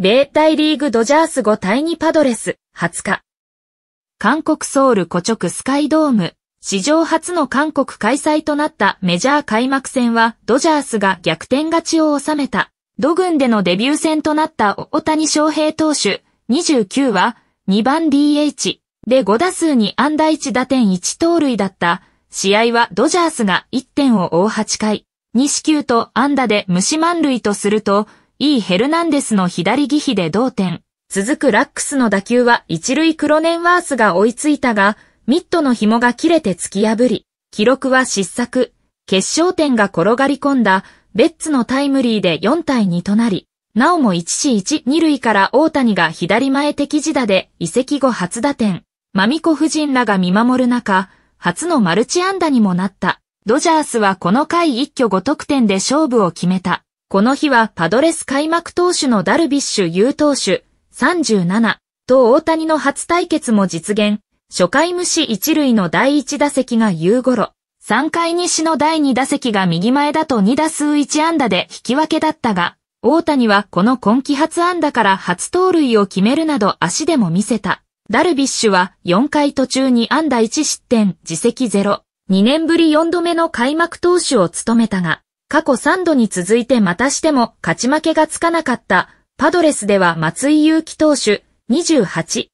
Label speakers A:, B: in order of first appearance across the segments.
A: 米大リーグドジャース5対2パドレス、20日。韓国ソウル古直スカイドーム、史上初の韓国開催となったメジャー開幕戦はドジャースが逆転勝ちを収めた。土軍でのデビュー戦となった大谷翔平投手29は2番 DH で5打数に安打1打点1盗塁だった試合はドジャースが1点を追う8回、西球と安打で無視満塁とすると E・ ヘルナンデスの左義比で同点。続くラックスの打球は一塁クロネンワースが追いついたが、ミットの紐が切れて突き破り、記録は失策。決勝点が転がり込んだベッツのタイムリーで4対2となり、なおも1死1、2塁から大谷が左前敵地打で移籍後初打点。マミコ夫人らが見守る中、初のマルチ安打にもなった。ドジャースはこの回一挙5得点で勝負を決めた。この日はパドレス開幕投手のダルビッシュ有投手37と大谷の初対決も実現。初回無視一塁の第一打席が夕頃、3回西の第二打席が右前だと2打数1安打で引き分けだったが、大谷はこの今季初安打から初盗塁を決めるなど足でも見せた。ダルビッシュは4回途中に安打1失点、自責0。2年ぶり4度目の開幕投手を務めたが、過去3度に続いてまたしても勝ち負けがつかなかったパドレスでは松井祐樹投手28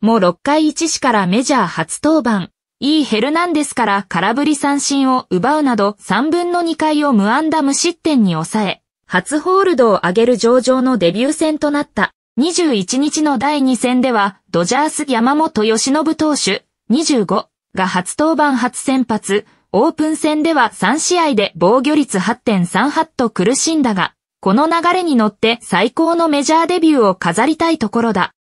A: もう6回1死からメジャー初登板。イー・ヘルナンデスから空振り三振を奪うなど3分の2回を無安打無失点に抑え、初ホールドを上げる上場のデビュー戦となった21日の第2戦ではドジャース山本由伸投手25が初登板初先発、オープン戦では3試合で防御率8.38と苦しんだが、この流れに乗って最高のメジャーデビューを飾りたいところだ。